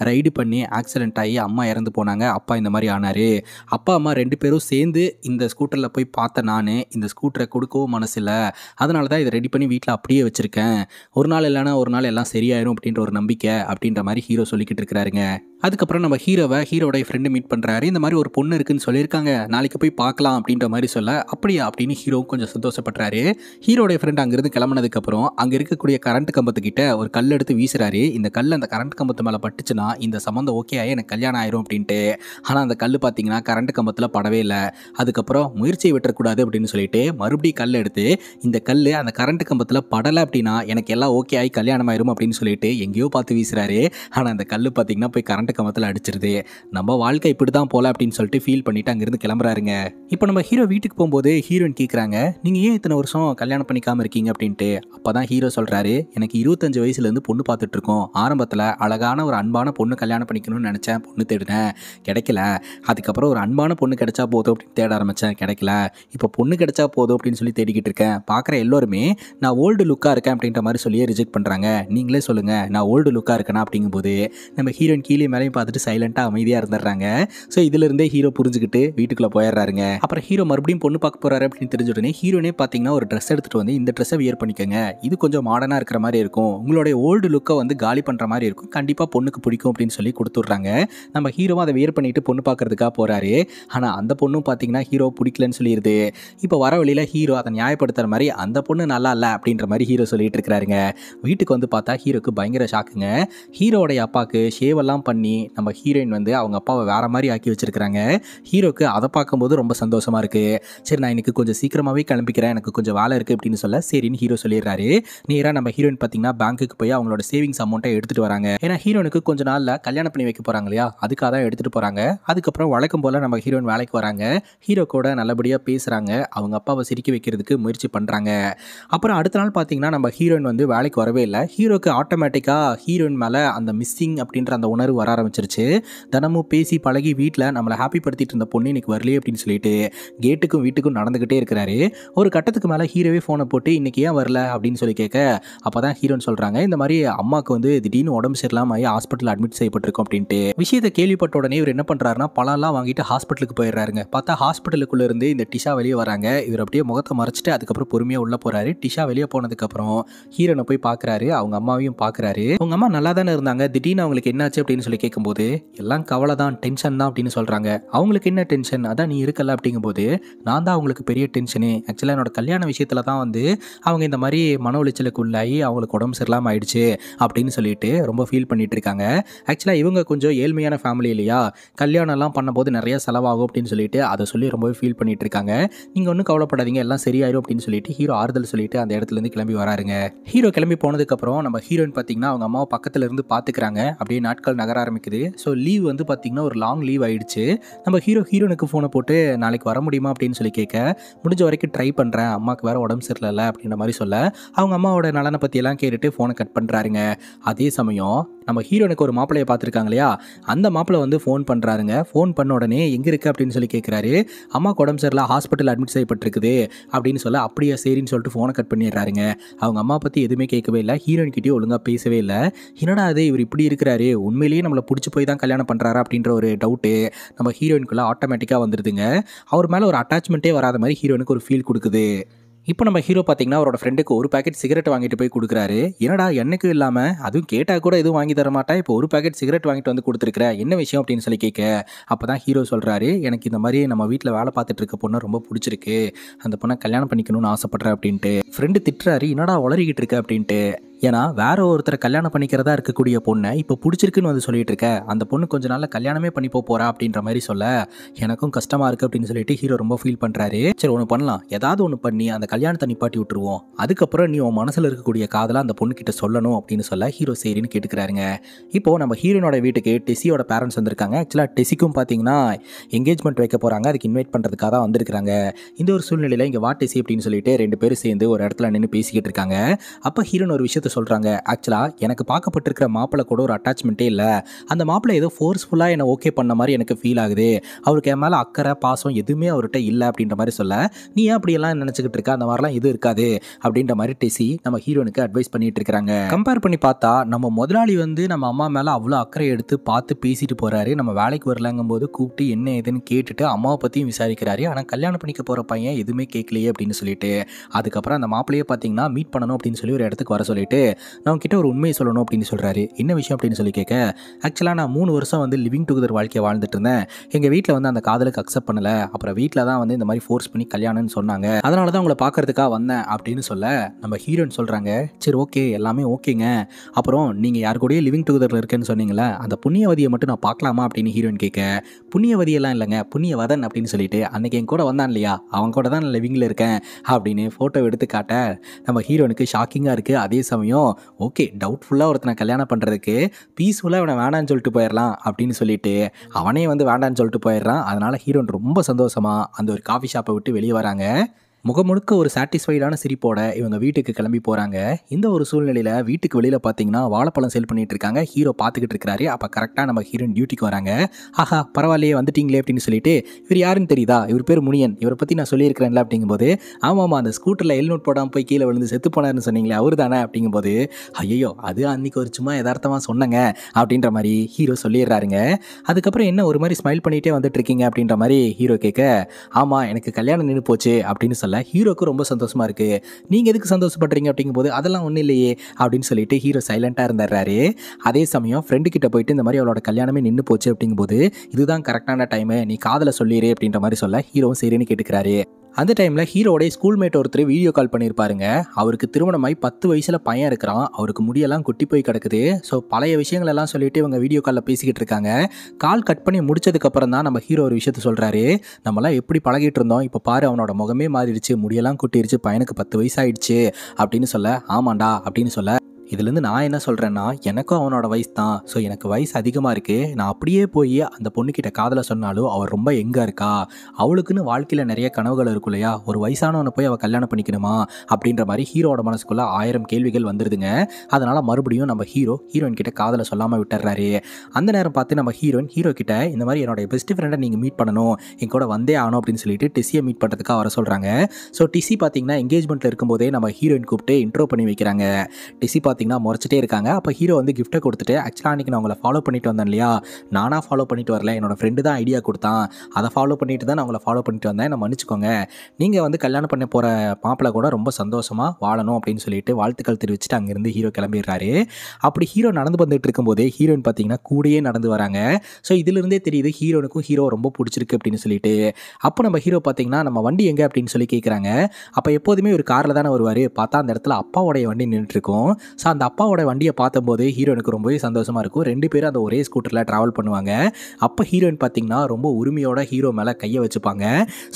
ரைடு பண்ணி ஆக்சிடென்ட் ஆகி அம்மா இறந்து போனாங்க அப்பா இந்த மாதிரி ஆனார் அப்பா அம்மா ரெண்டு பேரும் சேர்ந்து இந்த ஸ்கூட்டரில் போய் பார்த்த நான் இந்த ஸ்கூட்டரை கொடுக்கவும் மனசில் அதனால தான் இதை ரெடி பண்ணி வீட்டில் அப்படியே வச்சுருக்கேன் ஒரு நாள் இல்லைன்னா ஒரு நாள் எல்லாம் சரியாயிடும் அப்படின்ற ஒரு நம்பிக்கை அப்படின்ற மாதிரி ஹீரோ சொல்லிக்கிட்டு இருக்கிறாருங்க அதுக்கப்புறம் நம்ம ஹீரோவை ஹீரோடைய ஃப்ரெண்டு மீட் பண்ணுறாரு இந்த மாதிரி ஒரு பொண்ணு இருக்குன்னு சொல்லியிருக்காங்க நாளைக்கு போய் பார்க்கலாம் அப்படின்ற மாதிரி சொல்ல அப்படியா அப்படின்னு ஹீரோ கொஞ்சம் சந்தோஷப்படுறாரு ஹீரோடைய ஃப்ரெண்ட் அங்கேருந்து கிளம்புனதுக்கப்புறம் அங்கே இருக்கக்கூடிய கரண்ட் கம்பத்துக்கிட்ட ஒரு கல் எடுத்து வீசுறாரு இந்த கல் அந்த கரண்ட் கம்பத்து மேலே பட்டுச்சுன்னா இந்த சம்மந்தம் ஓகே ஆகி எனக்கு கல்யாணம் ஆயிரும் அப்படின்ட்டு ஆனால் அந்த கல் பார்த்தீங்கன்னா கரண்ட் கம்பத்தில் படவே இல்லை அதுக்கப்புறம் முயற்சியை விட்டுறக்கூடாது அப்படின்னு சொல்லிட்டு மறுபடியும் கல் எடுத்து இந்த கல் அந்த கரண்ட் கம்பத்தில் படலை அப்படின்னா எனக்கு எல்லாம் ஓகே ஆகி கல்யாணம் ஆயிரும் அப்படின்னு சொல்லிட்டு எங்கேயோ பார்த்து வீசுறாரு ஆனால் அந்த கல் பார்த்தீங்கன்னா போய் கரண்ட் கமத்தில் அடிச்சிருது நம்ம வாழ்க்கை இப்படி தான் போல அப்படின்னு சொல்லிட்டு ஃபீல் பண்ணிட்டு அங்கேருந்து கிளம்புறாருங்க இப்போ நம்ம ஹீரோ வீட்டுக்கு போகும்போது ஹீரோயின் கேட்குறாங்க நீங்கள் ஏன் இத்தனை வருஷம் கல்யாணம் பண்ணிக்காமல் இருக்கீங்க அப்படின்ட்டு அப்போ தான் ஹீரோ சொல்கிறாரு எனக்கு இருபத்தஞ்சு வயசுலேருந்து பொண்ணு பார்த்துட்டு இருக்கோம் ஆரம்பத்தில் அழகான ஒரு அன்பான பொண்ணு கல்யாணம் பண்ணிக்கணும்னு நினச்சேன் பொண்ணு தேடினேன் கிடைக்கல அதுக்கப்புறம் ஒரு அன்பான பொண்ணு கிடைச்சா போதும் அப்படின்னு தேட ஆரம்பித்தேன் கிடைக்கல இப்போ பொண்ணு கிடைச்சா போதும் அப்படின்னு சொல்லி தேடிக்கிட்டு இருக்கேன் பார்க்குற எல்லோருமே நான் ஓல்டு லுக்காக இருக்கேன் அப்படின்ற மாதிரி சொல்லியே ரிஜெக்ட் பண்ணுறாங்க நீங்களே சொல்லுங்கள் நான் ஓல்டு லுக்காக இருக்கேனா அப்படிங்கும்போது நம்ம ஹீரோயின் கீழே மேலே எல்லாரையும் பார்த்துட்டு சைலண்டாக அமைதியாக இருந்துடுறாங்க ஸோ இதுலேருந்தே ஹீரோ புரிஞ்சுக்கிட்டு வீட்டுக்குள்ளே போயிடுறாருங்க அப்புறம் ஹீரோ மறுபடியும் பொண்ணு பார்க்க போகிறாரு அப்படின்னு தெரிஞ்ச உடனே ஹீரோனே பார்த்தீங்கன்னா ஒரு ட்ரெஸ் எடுத்துகிட்டு வந்து இந்த ட்ரெஸ்ஸை வியர் பண்ணிக்கோங்க இது கொஞ்சம் மாடர்னாக இருக்கிற மாதிரி இருக்கும் உங்களுடைய ஓல்டு லுக்கை வந்து காலி பண்ணுற மாதிரி இருக்கும் கண்டிப்பாக பொண்ணுக்கு பிடிக்கும் அப்படின்னு சொல்லி கொடுத்துட்றாங்க நம்ம ஹீரோவை அதை வியர் பண்ணிவிட்டு பொண்ணு பார்க்குறதுக்காக போகிறாரு ஆனால் அந்த பொண்ணும் பார்த்தீங்கன்னா ஹீரோ பிடிக்கலன்னு சொல்லிடுது இப்போ வர வழியில் ஹீரோ அதை நியாயப்படுத்துகிற மாதிரி அந்த பொண்ணு நல்லா இல்லை அப்படின்ற மாதிரி ஹீரோ சொல்லிட்டு இருக்கிறாருங்க வீட்டுக்கு வந்து பார்த்தா ஹீரோக்கு பயங்கர ஷாக்குங்க ஹீரோடைய அப்பாவுக்கு ஷேவெல்லாம் பண்ணி பண்ணி நம்ம ஹீரோயின் வந்து அவங்க அப்பாவை வேறு மாதிரி ஆக்கி வச்சுருக்கிறாங்க ஹீரோக்கு அதை பார்க்கும்போது ரொம்ப சந்தோஷமாக இருக்குது சரி நான் எனக்கு கொஞ்சம் சீக்கிரமாகவே கிளம்பிக்கிறேன் எனக்கு கொஞ்சம் வேலை இருக்குது அப்படின்னு சொல்ல சரின்னு ஹீரோ சொல்லிடுறாரு நேராக நம்ம ஹீரோயின் பார்த்தீங்கன்னா பேங்க்குக்கு போய் அவங்களோட சேவிங்ஸ் அமௌண்ட்டை எடுத்துகிட்டு வராங்க ஏன்னா ஹீரோனுக்கு கொஞ்ச நாளில் கல்யாணம் பண்ணி வைக்க போகிறாங்க இல்லையா அதுக்காக தான் எடுத்துகிட்டு போகிறாங்க அதுக்கப்புறம் வழக்கம் போல் நம்ம ஹீரோயின் வேலைக்கு வராங்க ஹீரோ கூட நல்லபடியாக பேசுகிறாங்க அவங்க அப்பாவை சிரிக்க வைக்கிறதுக்கு முயற்சி பண்ணுறாங்க அப்புறம் அடுத்த நாள் பார்த்தீங்கன்னா நம்ம ஹீரோயின் வந்து வேலைக்கு வரவே இல்லை ஹீரோக்கு ஆட்டோமேட்டிக்காக ஹீரோயின் மேலே அந்த மிஸ்ஸிங் அப்படின்ற அந்த உணர்வு வர ஆரம்பிச்சிருச்சு தினமும் பேசி பழகி வீட்டில் நம்மளை ஹாப்பி படுத்திட்டு இருந்த பொண்ணு இன்னைக்கு வரலையே அப்படின்னு சொல்லிட்டு கேட்டுக்கும் வீட்டுக்கும் நடந்துக்கிட்டே இருக்கிறாரு ஒரு கட்டத்துக்கு மேலே ஹீரோவே ஃபோனை போட்டு இன்னைக்கு ஏன் வரல அப்படின்னு சொல்லி கேட்க அப்போ தான் ஹீரோன்னு சொல்கிறாங்க இந்த மாதிரி அம்மாவுக்கு வந்து திடீர்னு உடம்பு சரியில்லாம ஆகி அட்மிட் செய்யப்பட்டிருக்கோம் அப்படின்ட்டு விஷயத்தை கேள்விப்பட்ட உடனே இவர் என்ன பண்ணுறாருனா பழம்லாம் வாங்கிட்டு ஹாஸ்பிட்டலுக்கு போயிடுறாருங்க பார்த்தா ஹாஸ்பிட்டலுக்குள்ளே இருந்து இந்த டிஷா வெளியே வராங்க இவர் அப்படியே முகத்தை மறைச்சிட்டு அதுக்கப்புறம் பொறுமையாக உள்ளே போகிறாரு டிஷா வெளியே போனதுக்கப்புறம் ஹீரோனை போய் பார்க்குறாரு அவங்க அம்மாவையும் பார்க்குறாரு அவங்க அம்மா நல்லா தானே இருந்தாங்க திடீர்னு அவங்களுக்கு என்னாச்சு அப்படின்னு சொல்லி கேட்கும்போது எல்லாம் கவலை தான் டென்ஷன் தான் அப்படின்னு சொல்கிறாங்க அவங்களுக்கு என்ன டென்ஷன் அதான் நீ இருக்கல அப்படிங்கும்போது நான் தான் அவங்களுக்கு பெரிய டென்ஷனு ஆக்சுவலாக என்னோட கல்யாண விஷயத்தில் தான் வந்து அவங்க இந்த மாதிரி மன உளைச்சலுக்கு உள்ளாகி அவங்களுக்கு உடம்பு சரியில்லாமல் ஆயிடுச்சு அப்படின்னு சொல்லிட்டு ரொம்ப ஃபீல் பண்ணிட்டு இருக்காங்க ஆக்சுவலாக இவங்க கொஞ்சம் ஏழ்மையான ஃபேமிலி இல்லையா கல்யாணம்லாம் பண்ணும்போது நிறையா செலவாகும் அப்படின்னு சொல்லிட்டு அதை சொல்லி ரொம்பவே ஃபீல் பண்ணிட்டு இருக்காங்க நீங்கள் ஒன்றும் கவலைப்படாதீங்க எல்லாம் சரியாயிரும் அப்படின்னு சொல்லிட்டு ஹீரோ ஆறுதல் சொல்லிட்டு அந்த இடத்துலேருந்து கிளம்பி வராருங்க ஹீரோ கிளம்பி போனதுக்கப்புறம் நம்ம ஹீரோயின் பார்த்தீங்கன்னா அவங்க அம்மாவை பக்கத்துலேருந்து பார்த்துக்கிறாங்க அப்படியே நாட்கள் நகர ஆரம்பிக்குது ஸோ லீவ் வந்து பார்த்திங்கன்னா ஒரு லாங் லீவ் ஆகிடுச்சு நம்ம ஹீரோ ஹீரோனுக்கு ஃபோனை போட்டு நாளைக்கு வர முடியுமா அப்படின்னு சொல்லி கேட்க முடிஞ்ச வரைக்கும் ட்ரை பண்ணுறேன் அம்மாவுக்கு வேறு உடம்பு சரியில்லை அப்படின்ற மாதிரி சொல்ல அவங்க அம்மாவோட நலனை பற்றியெல்லாம் கேட்டுட்டு ஃபோனை கட் பண்ணுறாருங்க அதே சமயம் நம்ம ஹீரோனுக்கு ஒரு மாப்பிள்ளையை பார்த்துருக்காங்க இல்லையா அந்த மாப்பிள்ளை வந்து ஃபோன் பண்ணுறாருங்க ஃபோன் பண்ண உடனே எங்கே இருக்குது அப்படின்னு சொல்லி கேட்குறாரு அம்மா உடம்பு சரியில்லை ஹாஸ்பிட்டல் அட்மிட் செய்யப்பட்டிருக்குது அப்படின்னு சொல்ல அப்படியே சரின்னு சொல்லிட்டு ஃபோனை கட் பண்ணிடுறாருங்க அவங்க அம்மா பற்றி எதுவுமே கேட்கவே இல்லை ஹீரோயின்கிட்டயும் ஒழுங்காக பேசவே இல்லை என்னடா அது இவர் இப்படி இருக்கிறாரு உண்மையிலேயே நம்மளை பிடிச்சி போய் தான் கல்யாணம் பண்ணுறாரா அப்படின்ற ஒரு டவுட்டு நம்ம ஹீரோயின்குள்ளே ஆட்டோமேட்டிக்காக வந்துடுதுங்க அவர் மேலே ஒரு அட்டாச்மெண்ட்டே வராத மாதிரி ஹீரோயினுக்கு ஒரு ஃபீல் கொடுக்குது இப்போ நம்ம ஹீரோ பார்த்தீங்கன்னா அவரோட ஃப்ரெண்டுக்கு ஒரு பேக்கெட் சிகரெட் வாங்கிட்டு போய் கொடுக்குறாரு என்னடா என்னைக்கும் இல்லாமல் அதுவும் கேட்டால் கூட எதுவும் வாங்கி தர மாட்டா இப்போ ஒரு பேக்கெட் சிகரெட் வாங்கிட்டு வந்து கொடுத்துருக்குற என்ன விஷயம் அப்படின்னு சொல்லி கேட்க அப்போ தான் ஹீரோ சொல்கிறாரு எனக்கு இந்த மாதிரி நம்ம வீட்டில் வேலை பார்த்துட்டு இருக்க பொண்ணை ரொம்ப பிடிச்சிருக்கு அந்த பொண்ணை கல்யாணம் பண்ணிக்கணும்னு ஆசைப்பட்றேன் அப்படின்ட்டு ஃப்ரெண்டு திட்டுறாரு என்னடா வளரிகிட்டு இருக்க அப்படின்ட்டு ஏன்னா வேற ஒருத்தரை கல்யாணம் பண்ணிக்கிறதா இருக்கக்கூடிய பொண்ணை இப்போ பிடிச்சிருக்குன்னு வந்து சொல்லிட்டு இருக்க அந்த பொண்ணு கொஞ்ச நாள் கல்யாணமே பண்ணி போக போறா அப்படின்ற மாதிரி சொல்ல எனக்கும் கஷ்டமா இருக்கு அப்படின்னு சொல்லிட்டு ஹீரோ ரொம்ப ஃபீல் பண்றாரு சரி ஒன்று பண்ணலாம் ஏதாவது ஒன்று பண்ணி அந்த கல்யாணத்தை நிப்பாட்டி விட்டுருவோம் அதுக்கப்புறம் நீ உன் மனசில் இருக்கக்கூடிய காதலை அந்த பொண்ணுக்கிட்ட சொல்லணும் அப்படின்னு சொல்ல ஹீரோ சரின்னு கேட்டுக்கிறாருங்க இப்போ நம்ம ஹீரோனோட வீட்டுக்கு டெசியோட பேரண்ட்ஸ் வந்திருக்காங்க ஆக்சுவலாக டெசிக்கும் பார்த்தீங்கன்னா எங்கேஜ்மெண்ட் வைக்க போகிறாங்க அதுக்கு இன்வைட் பண்ணுறதுக்காக தான் வந்திருக்காங்க இந்த ஒரு சூழ்நிலையில் இங்கே வாட் டெசி அப்படின்னு சொல்லிட்டு ரெண்டு பேரும் சேர்ந்து ஒரு இடத்துல நின்று பேசிக்கிட்டு இருக்காங்க அப்போ ஹீரோன் ஒரு விஷயத்த சொல்கிறாங்க ஆக்சுவலாக எனக்கு பார்க்கப்பட்டிருக்கிற மாப்பிள்ளை கூட ஒரு அட்டாச்மெண்ட்டே இல்லை அந்த மாப்பிள்ளை ஏதோ ஃபோர்ஸ்ஃபுல்லாக என்னை ஓகே பண்ண மாதிரி எனக்கு ஃபீல் ஆகுது அவருக்கு என் மேலே அக்கறை பாசம் எதுவுமே அவர்கிட்ட இல்லை அப்படின்ற மாதிரி சொல்ல நீ ஏன் அப்படியெல்லாம் நினச்சிக்கிட்டு இருக்க அந்த மாதிரிலாம் எதுவும் இருக்காது அப்படின்ற மாதிரி டெசி நம்ம ஹீரோனுக்கு அட்வைஸ் பண்ணிட்டு இருக்கிறாங்க கம்பேர் பண்ணி பார்த்தா நம்ம முதலாளி வந்து நம்ம அம்மா மேலே அவ்வளோ அக்கறை எடுத்து பார்த்து பேசிட்டு போகிறாரு நம்ம வேலைக்கு வரலாங்கும் போது கூப்பிட்டு என்ன ஏதுன்னு கேட்டுட்டு அம்மாவை பற்றியும் விசாரிக்கிறாரு ஆனால் கல்யாணம் பண்ணிக்க போகிற பையன் எதுவுமே கேட்கலையே அப்படின்னு சொல்லிட்டு அதுக்கப்புறம் அந்த மாப்பிள்ளையே பார்த்தீங்கன்னா மீட் பண்ணணும் அப்படின்னு சொல்லி ஒரு இடத்துக்கு வர சொல்லிட்டு சொல்லிட்டு நான் உங்ககிட்ட ஒரு உண்மையை சொல்லணும் அப்படின்னு சொல்கிறாரு என்ன விஷயம் அப்படின்னு சொல்லி கேட்க ஆக்சுவலாக நான் மூணு வருஷம் வந்து லிவிங் டுகெதர் வாழ்க்கையை வாழ்ந்துட்டு இருந்தேன் எங்கள் வீட்டில் வந்து அந்த காதலுக்கு அக்செப்ட் பண்ணலை அப்புறம் வீட்டில் தான் வந்து இந்த மாதிரி ஃபோர்ஸ் பண்ணி கல்யாணம்னு சொன்னாங்க அதனால தான் உங்களை பார்க்குறதுக்காக வந்தேன் அப்படின்னு சொல்ல நம்ம ஹீரோன்னு சொல்கிறாங்க சரி ஓகே எல்லாமே ஓகேங்க அப்புறம் நீங்கள் யார் கூட லிவிங் டுகெதரில் இருக்கேன்னு சொன்னீங்களே அந்த புண்ணியவதியை மட்டும் நான் பார்க்கலாமா அப்படின்னு ஹீரோயின் கேட்க புண்ணியவதியெல்லாம் இல்லைங்க புண்ணியவதன் அப்படின்னு சொல்லிட்டு அன்னைக்கு என் கூட வந்தான் இல்லையா அவன் கூட தான் நான் லிவிங்கில் இருக்கேன் அப்படின்னு ஃபோட்டோ எடுத்து காட்ட நம்ம ஹீரோனுக்கு ஷாக்கிங்காக இருக்குது அதே சமயம் மாணவியும் ஓகே டவுட்ஃபுல்லாக ஒருத்தனை கல்யாணம் பண்ணுறதுக்கு பீஸ்ஃபுல்லாக இவனை வேண்டான்னு சொல்லிட்டு போயிடலாம் அப்படின்னு சொல்லிட்டு அவனே வந்து வேண்டான்னு சொல்லிட்டு போயிடுறான் அதனால் ஹீரோன் ரொம்ப சந்தோஷமாக அந்த ஒரு காஃபி ஷாப்பை விட்டு வெளியே வராங்க முகமுழுக்க ஒரு சாட்டிஸ்ஃபைடான சிரிப்போட இவங்க வீட்டுக்கு கிளம்பி போகிறாங்க இந்த ஒரு சூழ்நிலையில் வீட்டுக்கு வெளியில் பார்த்தீங்கன்னா வாழைப்பழம் சேல் பண்ணிட்டு இருக்காங்க ஹீரோ பார்த்துக்கிட்டு இருக்காரு அப்போ கரெக்டாக நம்ம ஹீரோயின் டியூட்டிக்கு வராங்க ஆஹா பரவாயில்லையே வந்துட்டீங்களே அப்படின்னு சொல்லிட்டு இவர் யாருன்னு தெரியுதா இவர் பேர் முனியன் இவரை பற்றி நான் சொல்லியிருக்கிறேன்ல அப்படிங்கும்போது ஆமாம் ஆமாம் அந்த ஸ்கூட்டரில் ஹெல்மெட் போடாமல் போய் கீழே விழுந்து செத்து போனார்னு சொன்னீங்களே அவர் தானே அப்படிங்கும்போது ஐயோ அது அன்னைக்கு ஒரு சும்மா யதார்த்தமாக சொன்னங்க அப்படின்ற மாதிரி ஹீரோ சொல்லிடுறாருங்க அதுக்கப்புறம் என்ன ஒரு மாதிரி ஸ்மைல் பண்ணிகிட்டே வந்துட்டு இருக்கீங்க அப்படின்ற மாதிரி ஹீரோ கேட்க ஆமாம் எனக்கு கல்யாணம் நின்று போச்சு அப்படின்னு சொல்ல பண்ணுறதுனால ஹீரோக்கு ரொம்ப சந்தோஷமாக இருக்குது நீங்கள் எதுக்கு சந்தோஷப்படுறீங்க அப்படிங்கும்போது அதெல்லாம் ஒன்றும் இல்லையே அப்படின்னு சொல்லிட்டு ஹீரோ சைலண்ட்டாக இருந்துடுறாரு அதே சமயம் ஃப்ரெண்டு கிட்ட போயிட்டு இந்த மாதிரி அவளோட கல்யாணமே நின்று போச்சு அப்படிங்கும்போது இதுதான் கரெக்டான டைமு நீ காதலை சொல்லிடு அப்படின்ற மாதிரி சொல்ல ஹீரோவும் சரின்னு கேட்டுக்கிறாரு அந்த டைமில் ஹீரோடைய ஸ்கூல்மேட் ஒருத்தர் வீடியோ கால் பண்ணியிருப்பாருங்க அவருக்கு திருமணமாய் பத்து வயசில் பையன் இருக்கிறான் அவருக்கு முடியெல்லாம் குட்டி போய் கிடக்குது ஸோ பழைய விஷயங்கள் எல்லாம் சொல்லிட்டு இவங்க வீடியோ காலில் பேசிக்கிட்டு இருக்காங்க கால் கட் பண்ணி முடிச்சதுக்கப்புறம் தான் நம்ம ஹீரோ ஒரு விஷயத்த சொல்கிறாரு நம்மளாம் எப்படி பழகிட்டு இருந்தோம் இப்போ பாரு அவனோட முகமே மாறிடுச்சு முடியெல்லாம் குட்டிடுச்சு பையனுக்கு பத்து வயசு அப்படின்னு சொல்ல ஆமாண்டா அப்படின்னு சொல்ல இதுலேருந்து நான் என்ன சொல்கிறேன்னா எனக்கும் அவனோட வயசு தான் ஸோ எனக்கு வயசு அதிகமாக இருக்குது நான் அப்படியே போய் அந்த பொண்ணுக்கிட்ட காதலை சொன்னாலும் அவள் ரொம்ப எங்கே இருக்கா அவளுக்குன்னு வாழ்க்கையில் நிறைய கனவுகள் இருக்கும் இல்லையா ஒரு வயசானவனை போய் அவள் கல்யாணம் பண்ணிக்கணுமா அப்படின்ற மாதிரி ஹீரோட மனசுக்குள்ளே ஆயிரம் கேள்விகள் வந்துடுதுங்க அதனால் மறுபடியும் நம்ம ஹீரோ ஹீரோயின் கிட்ட காதலை சொல்லாமல் விட்டுறாரு அந்த நேரம் பார்த்து நம்ம ஹீரோயின் ஹீரோ கிட்ட இந்த மாதிரி என்னோட பெஸ்ட் ஃப்ரெண்டை நீங்கள் மீட் பண்ணணும் என் கூட வந்தே ஆகணும் அப்படின்னு சொல்லிட்டு டிசியை மீட் பண்ணுறதுக்காக வர சொல்கிறாங்க ஸோ டிசி பார்த்தீங்கன்னா என்கேஜ்மெண்ட்டில் இருக்கும்போதே நம்ம ஹீரோயின் கூப்பிட்டு இன்ட்ரோ பண்ணி வைக்கிறாங்க டிசி பார்த்து பார்த்தீங்கன்னா முறைச்சிட்டே இருக்காங்க அப்போ ஹீரோ வந்து கிஃப்ட்டை கொடுத்துட்டு ஆக்சுவலாக அன்றைக்கி நான் உங்களை ஃபாலோ பண்ணிட்டு வந்தேன் இல்லையா நானாக ஃபாலோ பண்ணிட்டு வரல என்னோடய ஃப்ரெண்டு தான் ஐடியா கொடுத்தான் அதை ஃபாலோ பண்ணிட்டு தான் நான் உங்களை ஃபாலோ பண்ணிட்டு வந்தேன் நான் மன்னிச்சுக்கோங்க நீங்கள் வந்து கல்யாணம் பண்ண போகிற மாப்பிள்ளை கூட ரொம்ப சந்தோஷமாக வாழணும் அப்படின்னு சொல்லிட்டு வாழ்த்துக்கள் தெரிவிச்சுட்டு அங்கேருந்து ஹீரோ கிளம்பிடுறாரு அப்படி ஹீரோ நடந்து வந்துட்டு இருக்கும்போதே ஹீரோயின் பார்த்தீங்கன்னா கூடயே நடந்து வராங்க ஸோ இதிலிருந்தே தெரியுது ஹீரோனுக்கும் ஹீரோ ரொம்ப பிடிச்சிருக்கு அப்படின்னு சொல்லிட்டு அப்போ நம்ம ஹீரோ பார்த்தீங்கன்னா நம்ம வண்டி எங்கே அப்படின்னு சொல்லி கேட்குறாங்க அப்போ எப்போதுமே ஒரு காரில் தானே வருவார் பார்த்தா அந்த இடத்துல அப்பாவோடைய வண்டி நின்றுட்டு ஸோ ஸோ அந்த அப்பாவோட வண்டியை பார்த்தபோது ஹீரோனுக்கு ரொம்பவே சந்தோஷமாக இருக்கும் ரெண்டு பேரும் அந்த ஒரே ஸ்கூட்டரில் ட்ராவல் பண்ணுவாங்க அப்போ ஹீரோயின் பார்த்திங்கன்னா ரொம்ப உரிமையோட ஹீரோ மேலே கையை வச்சுப்பாங்க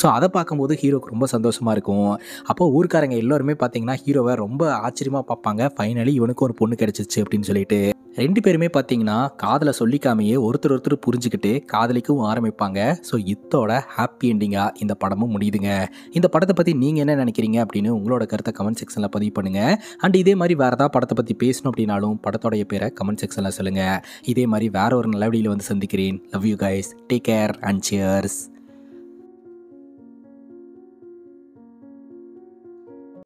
ஸோ அதை பார்க்கும்போது ஹீரோக்கு ரொம்ப சந்தோஷமாக இருக்கும் அப்போ ஊர்க்காரங்க எல்லோருமே பார்த்திங்கன்னா ஹீரோவை ரொம்ப ஆச்சரியமாக பார்ப்பாங்க ஃபைனலி இவனுக்கு ஒரு பொண்ணு கிடச்சிச்சு அப்படின்னு சொல்லிட்டு ரெண்டு பேருமே பார்த்தீங்கன்னா காதலை சொல்லிக்காமையே ஒருத்தர் ஒருத்தர் புரிஞ்சுக்கிட்டு காதலிக்கும் ஆரம்பிப்பாங்க ஸோ இத்தோட ஹாப்பி எண்டிங்காக இந்த படமும் முடியுதுங்க இந்த படத்தை பற்றி நீங்கள் என்ன நினைக்கிறீங்க அப்படின்னு உங்களோட கருத்தை கமெண்ட் செக்ஷனில் பதிவு பண்ணுங்கள் அண்ட் இதே மாதிரி வேறு ஏதாவது படத்தை பற்றி பேசணும் அப்படின்னாலும் படத்தோடைய பேரை கமெண்ட் செக்ஷனில் சொல்லுங்கள் இதே மாதிரி வேறு ஒரு நல்ல வந்து சந்திக்கிறேன் love you guys take care and cheers